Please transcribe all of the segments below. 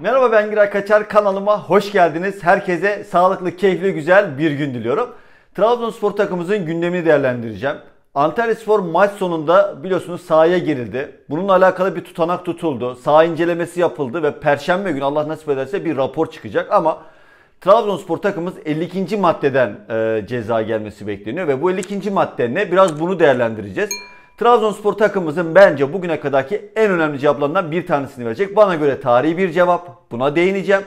Merhaba ben Giray Kaçar kanalıma hoş geldiniz. Herkese sağlıklı, keyifli, güzel bir gün diliyorum. Trabzonspor takımımızın gündemini değerlendireceğim. Antalyaspor maç sonunda biliyorsunuz sahaya girildi. Bununla alakalı bir tutanak tutuldu. Saha incelemesi yapıldı ve perşembe günü Allah nasip ederse bir rapor çıkacak ama Trabzonspor takımımız 52. maddeden e, ceza gelmesi bekleniyor ve bu 52. madde ne? Biraz bunu değerlendireceğiz. Trabzonspor takımımızın bence bugüne kadarki en önemli cevaplarından bir tanesini verecek. Bana göre tarihi bir cevap. Buna değineceğim.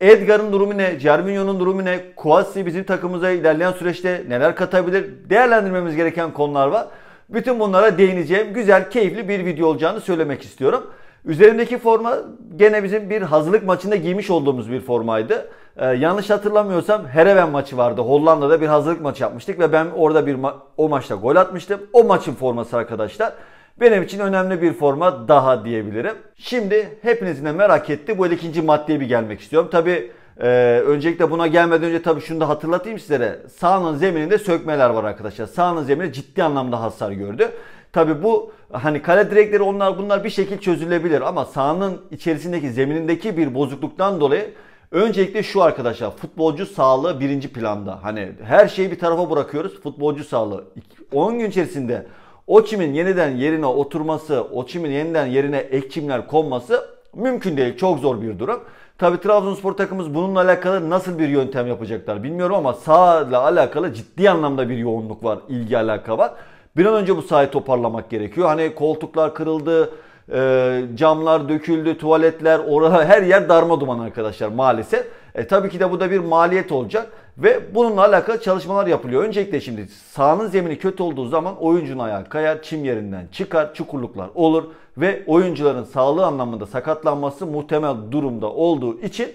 Edgar'ın durumu ne? Gervinho'nun durumu ne? Kouassi bizim takımımıza ilerleyen süreçte neler katabilir? Değerlendirmemiz gereken konular var. Bütün bunlara değineceğim güzel, keyifli bir video olacağını söylemek istiyorum. Üzerindeki forma gene bizim bir hazırlık maçında giymiş olduğumuz bir formaydı. Ee, yanlış hatırlamıyorsam Hereven maçı vardı. Hollanda'da bir hazırlık maçı yapmıştık ve ben orada bir ma- o maçta gol atmıştım. O maçın forması arkadaşlar. Benim için önemli bir forma daha diyebilirim. Şimdi hepinizin de merak ettiği bu ikinci maddeye bir gelmek istiyorum. Tabi e, öncelikle buna gelmeden önce tabi şunu da hatırlatayım sizlere. Sahanın zemininde sökmeler var arkadaşlar. Sahanın zemini ciddi anlamda hasar gördü. Tabi bu hani kale direkleri onlar bunlar bir şekilde çözülebilir ama sahanın içerisindeki zeminindeki bir bozukluktan dolayı Öncelikle şu arkadaşlar futbolcu sağlığı birinci planda. Hani her şeyi bir tarafa bırakıyoruz futbolcu sağlığı. 10 gün içerisinde Oçim'in yeniden yerine oturması, Oçim'in yeniden yerine ek kimler konması mümkün değil. Çok zor bir durum. Tabi Trabzonspor takımımız bununla alakalı nasıl bir yöntem yapacaklar bilmiyorum ama sağla alakalı ciddi anlamda bir yoğunluk var, ilgi alaka var. Bir an önce bu sahayı toparlamak gerekiyor. Hani koltuklar kırıldı, e, camlar döküldü, tuvaletler, orada her yer darma duman arkadaşlar maalesef. E, tabii ki de bu da bir maliyet olacak ve bununla alakalı çalışmalar yapılıyor. Öncelikle şimdi sahanın zemini kötü olduğu zaman oyuncunun ayağı kayar, çim yerinden çıkar, çukurluklar olur ve oyuncuların sağlığı anlamında sakatlanması muhtemel durumda olduğu için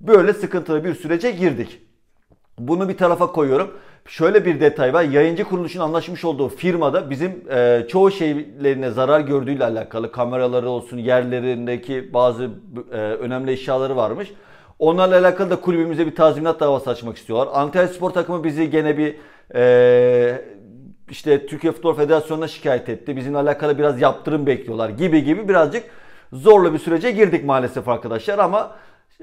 böyle sıkıntılı bir sürece girdik. Bunu bir tarafa koyuyorum. Şöyle bir detay var. Yayıncı kuruluşun anlaşmış olduğu firmada bizim e, çoğu şeylerine zarar gördüğüyle alakalı kameraları olsun yerlerindeki bazı e, önemli eşyaları varmış. Onlarla alakalı da kulübümüze bir tazminat davası açmak istiyorlar. Antalya Spor takımı bizi gene bir e, işte Türkiye Futbol Federasyonu'na şikayet etti. Bizimle alakalı biraz yaptırım bekliyorlar gibi gibi birazcık zorlu bir sürece girdik maalesef arkadaşlar ama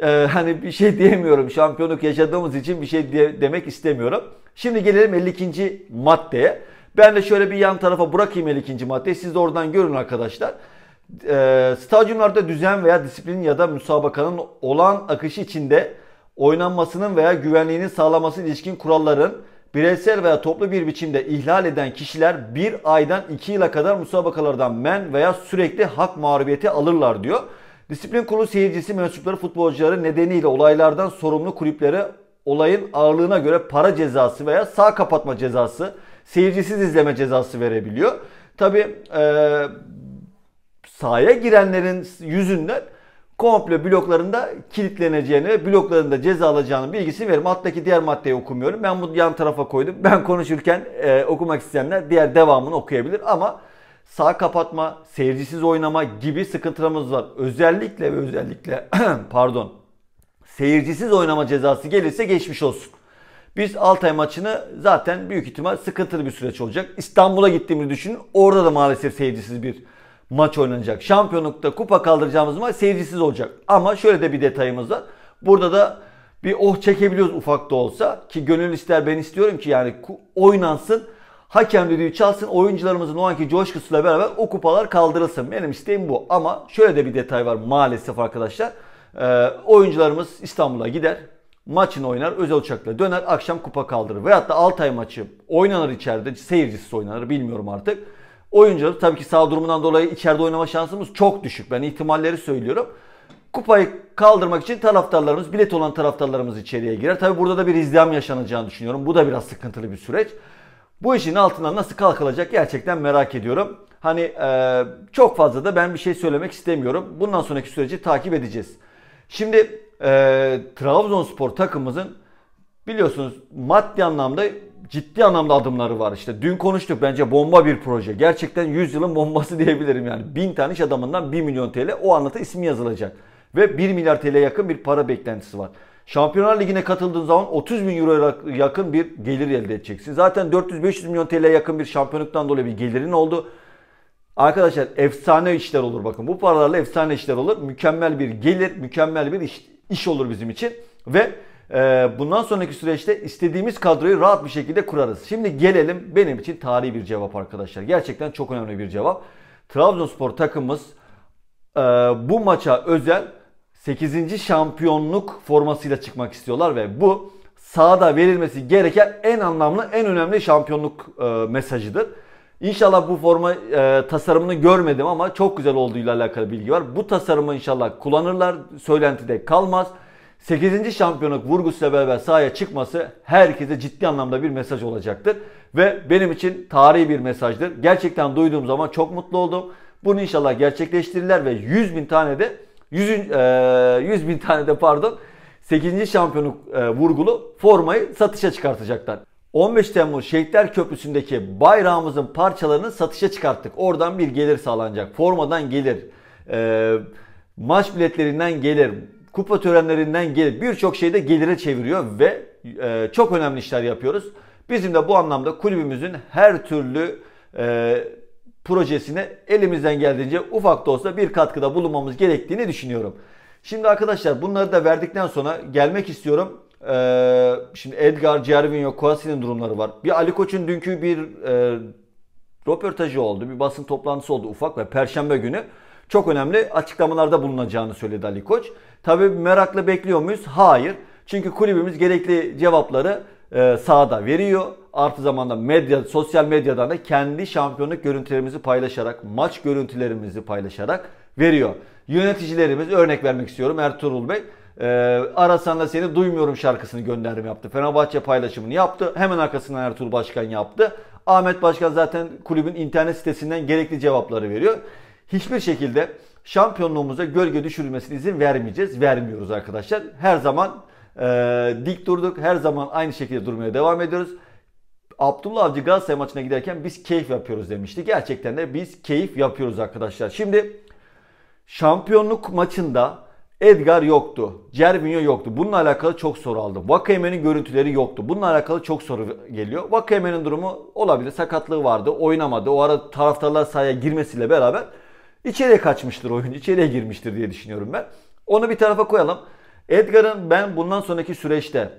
e, hani bir şey diyemiyorum. Şampiyonluk yaşadığımız için bir şey diye, demek istemiyorum. Şimdi gelelim 52. maddeye. Ben de şöyle bir yan tarafa bırakayım 52. maddeyi. Siz de oradan görün arkadaşlar. E, stadyumlarda düzen veya disiplin ya da müsabakanın olan akışı içinde oynanmasının veya güvenliğinin sağlaması ilişkin kuralların bireysel veya toplu bir biçimde ihlal eden kişiler bir aydan iki yıla kadar müsabakalardan men veya sürekli hak mağlubiyeti alırlar diyor. Disiplin kurulu seyircisi, mensupları, futbolcuları nedeniyle olaylardan sorumlu kulüplere olayın ağırlığına göre para cezası veya sağ kapatma cezası, seyircisiz izleme cezası verebiliyor. Tabi e, sahaya girenlerin yüzünden komple bloklarında kilitleneceğini ve bloklarında ceza alacağını bilgisi veririm. Alttaki diğer maddeyi okumuyorum. Ben bu yan tarafa koydum. Ben konuşurken e, okumak isteyenler diğer devamını okuyabilir ama sağ kapatma, seyircisiz oynama gibi sıkıntılarımız var. Özellikle ve özellikle pardon seyircisiz oynama cezası gelirse geçmiş olsun. Biz Altay maçını zaten büyük ihtimal sıkıntılı bir süreç olacak. İstanbul'a gittiğimizi düşünün. Orada da maalesef seyircisiz bir maç oynanacak. Şampiyonlukta kupa kaldıracağımız maç seyircisiz olacak. Ama şöyle de bir detayımız var. Burada da bir oh çekebiliyoruz ufak da olsa ki gönül ister ben istiyorum ki yani oynansın Hakem düdüğü çalsın oyuncularımızın o anki coşkusuyla beraber o kupalar kaldırılsın. Benim isteğim bu. Ama şöyle de bir detay var maalesef arkadaşlar. Ee, oyuncularımız İstanbul'a gider. Maçını oynar, özel uçakla döner, akşam kupa kaldırır. Veyahut da Altay maçı oynanır içeride, seyircisiz oynanır bilmiyorum artık. Oyuncular tabii ki sağ durumundan dolayı içeride oynama şansımız çok düşük. Ben ihtimalleri söylüyorum kupayı kaldırmak için taraftarlarımız, bilet olan taraftarlarımız içeriye girer. Tabi burada da bir izdiham yaşanacağını düşünüyorum. Bu da biraz sıkıntılı bir süreç. Bu işin altından nasıl kalkılacak gerçekten merak ediyorum. Hani e, çok fazla da ben bir şey söylemek istemiyorum. Bundan sonraki süreci takip edeceğiz. Şimdi e, Trabzonspor takımımızın biliyorsunuz maddi anlamda ciddi anlamda adımları var. İşte dün konuştuk bence bomba bir proje. Gerçekten 100 yılın bombası diyebilirim yani. 1000 tane iş adamından 1 milyon TL o anlata ismi yazılacak. Ve 1 milyar TL yakın bir para beklentisi var. Şampiyonlar Ligi'ne katıldığın zaman 30 bin euro yakın bir gelir elde edeceksin. Zaten 400-500 milyon TL yakın bir şampiyonluktan dolayı bir gelirin oldu. Arkadaşlar efsane işler olur bakın. Bu paralarla efsane işler olur. Mükemmel bir gelir, mükemmel bir iş, iş olur bizim için. Ve e, bundan sonraki süreçte istediğimiz kadroyu rahat bir şekilde kurarız. Şimdi gelelim benim için tarihi bir cevap arkadaşlar. Gerçekten çok önemli bir cevap. Trabzonspor takımımız e, bu maça özel 8. şampiyonluk formasıyla çıkmak istiyorlar ve bu sahada verilmesi gereken en anlamlı, en önemli şampiyonluk e, mesajıdır. İnşallah bu forma e, tasarımını görmedim ama çok güzel olduğuyla alakalı bilgi var. Bu tasarımı inşallah kullanırlar. Söylentide kalmaz. 8. şampiyonluk vurgusuyla beraber sahaya çıkması herkese ciddi anlamda bir mesaj olacaktır. Ve benim için tarihi bir mesajdır. Gerçekten duyduğum zaman çok mutlu oldum. Bunu inşallah gerçekleştirirler ve 100 bin tane de 100, 100 e, bin tane de pardon 8. şampiyonluk e, vurgulu formayı satışa çıkartacaklar. 15 Temmuz Şehitler Köprüsü'ndeki bayrağımızın parçalarını satışa çıkarttık. Oradan bir gelir sağlanacak. Formadan gelir, e, maç biletlerinden gelir, kupa törenlerinden gelir. Birçok şeyde gelire çeviriyor ve çok önemli işler yapıyoruz. Bizim de bu anlamda kulübümüzün her türlü projesine elimizden geldiğince ufak da olsa bir katkıda bulunmamız gerektiğini düşünüyorum. Şimdi arkadaşlar bunları da verdikten sonra gelmek istiyorum. Ee, şimdi Edgar, Cervinho, Kouassi'nin durumları var. Bir Ali Koç'un dünkü bir e, röportajı oldu. Bir basın toplantısı oldu ufak ve perşembe günü çok önemli açıklamalarda bulunacağını söyledi Ali Koç. Tabi merakla bekliyor muyuz? Hayır. Çünkü kulübümüz gerekli cevapları e, sahada veriyor. Artı zamanda medya, sosyal medyadan da kendi şampiyonluk görüntülerimizi paylaşarak, maç görüntülerimizi paylaşarak veriyor. Yöneticilerimiz örnek vermek istiyorum Ertuğrul Bey. E, ee, Arasan'la seni duymuyorum şarkısını gönderim yaptı. Fenerbahçe paylaşımını yaptı. Hemen arkasından Ertuğrul Başkan yaptı. Ahmet Başkan zaten kulübün internet sitesinden gerekli cevapları veriyor. Hiçbir şekilde şampiyonluğumuza gölge düşürülmesine izin vermeyeceğiz. Vermiyoruz arkadaşlar. Her zaman e, dik durduk. Her zaman aynı şekilde durmaya devam ediyoruz. Abdullah Avcı Galatasaray maçına giderken biz keyif yapıyoruz demişti. Gerçekten de biz keyif yapıyoruz arkadaşlar. Şimdi şampiyonluk maçında Edgar yoktu. Cervinho yoktu. Bununla alakalı çok soru aldım. Vakayemen'in görüntüleri yoktu. Bununla alakalı çok soru geliyor. Vakayemen'in durumu olabilir. Sakatlığı vardı. Oynamadı. O ara taraftarlar sahaya girmesiyle beraber içeriye kaçmıştır oyuncu. İçeriye girmiştir diye düşünüyorum ben. Onu bir tarafa koyalım. Edgar'ın ben bundan sonraki süreçte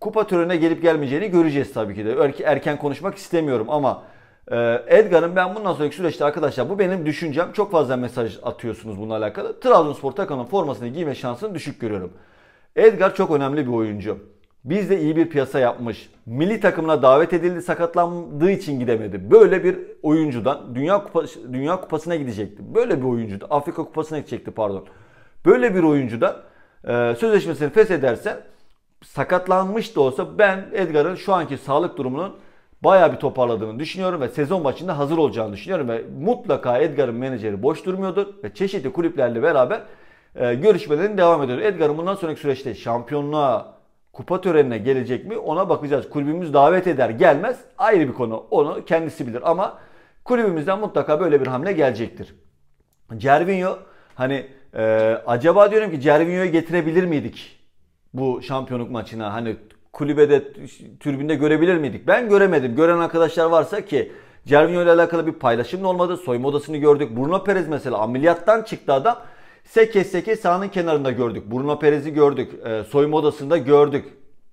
kupa törenine gelip gelmeyeceğini göreceğiz tabii ki de. Erken konuşmak istemiyorum ama e, Edgar'ın ben bundan sonraki süreçte arkadaşlar bu benim düşüncem. Çok fazla mesaj atıyorsunuz bununla alakalı. Trabzonspor takımının formasını giyme şansını düşük görüyorum. Edgar çok önemli bir oyuncu. Bizde iyi bir piyasa yapmış. Milli takımına davet edildi, sakatlandığı için gidemedi. Böyle bir oyuncudan Dünya Kupa Dünya Kupası'na gidecekti. Böyle bir oyuncudan Afrika Kupası'na gidecekti pardon. Böyle bir oyuncudan e, sözleşmesini feshedersen sakatlanmış da olsa ben Edgar'ın şu anki sağlık durumunun bayağı bir toparladığını düşünüyorum ve sezon başında hazır olacağını düşünüyorum ve mutlaka Edgar'ın menajeri boş durmuyordur ve çeşitli kulüplerle beraber e, görüşmelerin devam ediyor. Edgar'ın bundan sonraki süreçte şampiyonluğa, kupa törenine gelecek mi ona bakacağız. Kulübümüz davet eder gelmez ayrı bir konu onu kendisi bilir ama kulübümüzden mutlaka böyle bir hamle gelecektir. Cervinho hani e, acaba diyorum ki Cervinho'yu getirebilir miydik? bu şampiyonluk maçına hani kulübede türbünde görebilir miydik? Ben göremedim. Gören arkadaşlar varsa ki Cervinho ile alakalı bir paylaşım da olmadı. Soyma odasını gördük. Bruno Perez mesela ameliyattan çıktı adam. Seke seke sahanın kenarında gördük. Bruno Perez'i gördük. E, ee, soyma odasında gördük.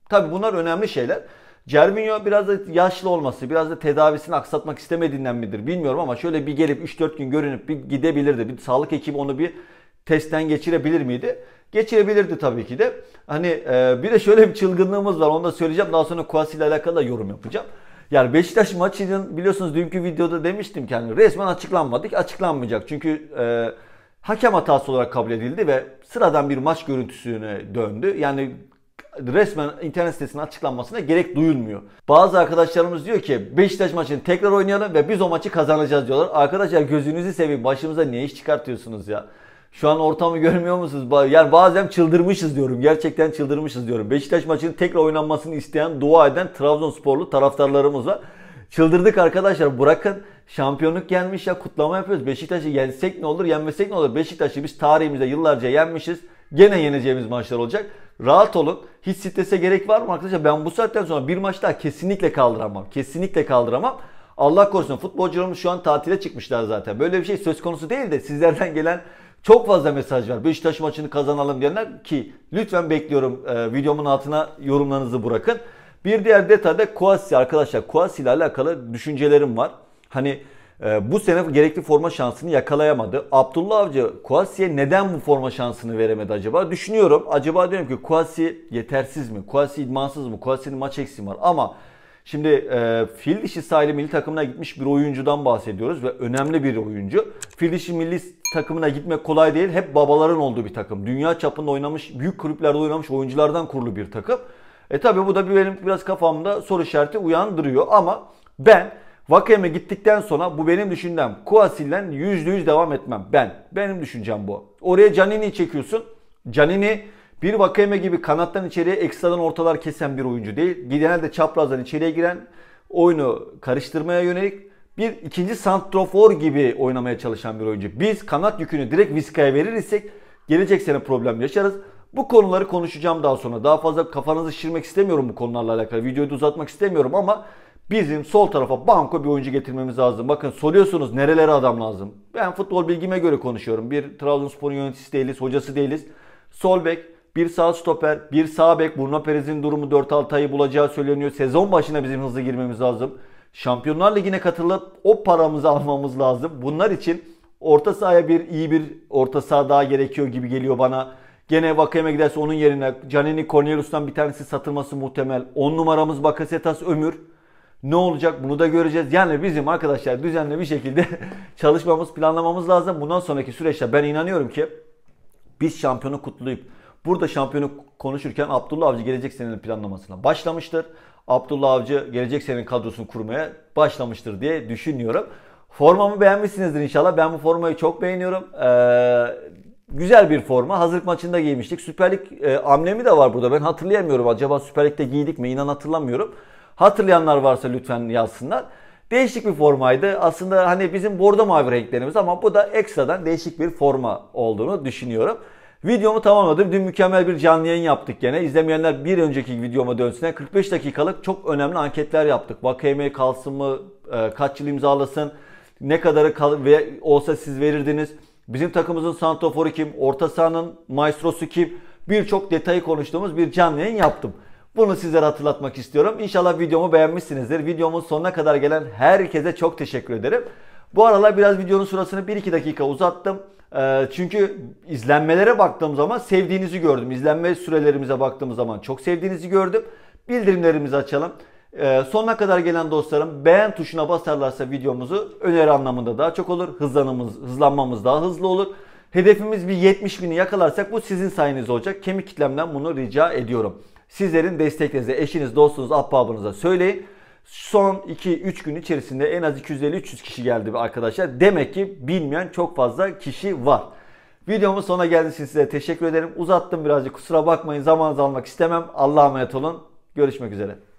Tabi bunlar önemli şeyler. Cervinho biraz da yaşlı olması, biraz da tedavisini aksatmak istemediğinden midir bilmiyorum ama şöyle bir gelip 3-4 gün görünüp bir gidebilirdi. Bir sağlık ekibi onu bir testten geçirebilir miydi? Geçirebilirdi tabii ki de. Hani e, bir de şöyle bir çılgınlığımız var. Onu da söyleyeceğim. Daha sonra Kuasi ile alakalı da yorum yapacağım. Yani Beşiktaş maçının biliyorsunuz dünkü videoda demiştim ki hani resmen açıklanmadık. Açıklanmayacak. Çünkü e, hakem hatası olarak kabul edildi ve sıradan bir maç görüntüsüne döndü. Yani resmen internet sitesinin açıklanmasına gerek duyulmuyor. Bazı arkadaşlarımız diyor ki Beşiktaş maçını tekrar oynayalım ve biz o maçı kazanacağız diyorlar. Arkadaşlar gözünüzü seveyim başımıza ne iş çıkartıyorsunuz ya. Şu an ortamı görmüyor musunuz? Yani bazen çıldırmışız diyorum. Gerçekten çıldırmışız diyorum. Beşiktaş maçının tekrar oynanmasını isteyen, dua eden Trabzonsporlu taraftarlarımız var. Çıldırdık arkadaşlar. Bırakın şampiyonluk gelmiş ya kutlama yapıyoruz. Beşiktaş'ı yensek ne olur, yenmesek ne olur? Beşiktaş'ı biz tarihimizde yıllarca yenmişiz. Gene yeneceğimiz maçlar olacak. Rahat olun. Hiç strese gerek var mı arkadaşlar? Ben bu saatten sonra bir maç daha kesinlikle kaldıramam. Kesinlikle kaldıramam. Allah korusun futbolcularımız şu an tatile çıkmışlar zaten. Böyle bir şey söz konusu değil de sizlerden gelen çok fazla mesaj var. Beşiktaş maçını kazanalım diyenler ki lütfen bekliyorum e, videomun altına yorumlarınızı bırakın. Bir diğer detay da Kuasi arkadaşlar. Kuasi ile alakalı düşüncelerim var. Hani e, bu sene gerekli forma şansını yakalayamadı. Abdullah Avcı Kuasi'ye neden bu forma şansını veremedi acaba? Düşünüyorum. Acaba diyorum ki Kuasi yetersiz mi? Kuasi idmansız mı? Kuasi'nin maç eksiği var ama Şimdi e, fil dişi sahili milli takımına gitmiş bir oyuncudan bahsediyoruz ve önemli bir oyuncu. Fil dişi milli takımına gitmek kolay değil. Hep babaların olduğu bir takım. Dünya çapında oynamış, büyük kulüplerde oynamış oyunculardan kurulu bir takım. E tabi bu da bir benim biraz kafamda soru işareti uyandırıyor ama ben Vakayem'e gittikten sonra bu benim düşüncem. Kuasil'den %100 devam etmem. Ben. Benim düşüncem bu. Oraya Canini'yi çekiyorsun. Canini bir Vakayeme gibi kanattan içeriye ekstradan ortalar kesen bir oyuncu değil. Genelde çaprazdan içeriye giren oyunu karıştırmaya yönelik bir ikinci santrofor gibi oynamaya çalışan bir oyuncu. Biz kanat yükünü direkt Vizca'ya verir isek gelecek sene problem yaşarız. Bu konuları konuşacağım daha sonra. Daha fazla kafanızı şişirmek istemiyorum bu konularla alakalı. Videoyu da uzatmak istemiyorum ama bizim sol tarafa banko bir oyuncu getirmemiz lazım. Bakın soruyorsunuz nerelere adam lazım. Ben futbol bilgime göre konuşuyorum. Bir Trabzonspor'un yöneticisi değiliz, hocası değiliz. Sol bek, bir sağ stoper, bir sağ bek. Bruno Perez'in durumu 4-6 ayı bulacağı söyleniyor. Sezon başına bizim hızlı girmemiz lazım. Şampiyonlar Ligi'ne katılıp o paramızı almamız lazım. Bunlar için orta sahaya bir iyi bir orta saha daha gerekiyor gibi geliyor bana. Gene Vakayeme giderse onun yerine Canini Cornelius'tan bir tanesi satılması muhtemel. 10 numaramız Bakasetas Ömür. Ne olacak bunu da göreceğiz. Yani bizim arkadaşlar düzenli bir şekilde çalışmamız, planlamamız lazım. Bundan sonraki süreçte ben inanıyorum ki biz şampiyonu kutlayıp Burada şampiyonu konuşurken Abdullah Avcı gelecek senenin planlamasına başlamıştır. Abdullah Avcı gelecek senenin kadrosunu kurmaya başlamıştır diye düşünüyorum. Formamı beğenmişsinizdir inşallah. Ben bu formayı çok beğeniyorum. Ee, güzel bir forma. Hazırlık maçında giymiştik. Süper Lig e, amblemi de var burada. Ben hatırlayamıyorum. Acaba Süper Lig'de giydik mi? İnan hatırlamıyorum. Hatırlayanlar varsa lütfen yazsınlar. Değişik bir formaydı. Aslında hani bizim bordo mavi renklerimiz ama bu da ekstradan değişik bir forma olduğunu düşünüyorum. Videomu tamamladım. Dün mükemmel bir canlı yayın yaptık gene. İzlemeyenler bir önceki videoma dönsün. 45 dakikalık çok önemli anketler yaptık. Vakayeme kalsın mı? E, kaç yıl imzalasın? Ne kadarı kal ve olsa siz verirdiniz? Bizim takımımızın santoforu kim? Orta sahanın maestrosu kim? Birçok detayı konuştuğumuz bir canlı yayın yaptım. Bunu sizlere hatırlatmak istiyorum. İnşallah videomu beğenmişsinizdir. Videomun sonuna kadar gelen herkese çok teşekkür ederim. Bu aralar biraz videonun sırasını 1-2 dakika uzattım. Ee, çünkü izlenmelere baktığım zaman sevdiğinizi gördüm. İzlenme sürelerimize baktığım zaman çok sevdiğinizi gördüm. Bildirimlerimizi açalım. Ee, sonuna kadar gelen dostlarım beğen tuşuna basarlarsa videomuzu öneri anlamında daha çok olur. Hızlanımız, hızlanmamız daha hızlı olur. Hedefimiz bir 70 bini yakalarsak bu sizin sayeniz olacak. Kemik kitlemden bunu rica ediyorum. Sizlerin desteklerinizi eşiniz, dostunuz, ahbabınıza söyleyin. Son 2-3 gün içerisinde en az 250-300 kişi geldi arkadaşlar. Demek ki bilmeyen çok fazla kişi var. Videomun sona geldiği için size teşekkür ederim. Uzattım birazcık kusura bakmayın zamanınızı almak istemem. Allah'a emanet olun. Görüşmek üzere.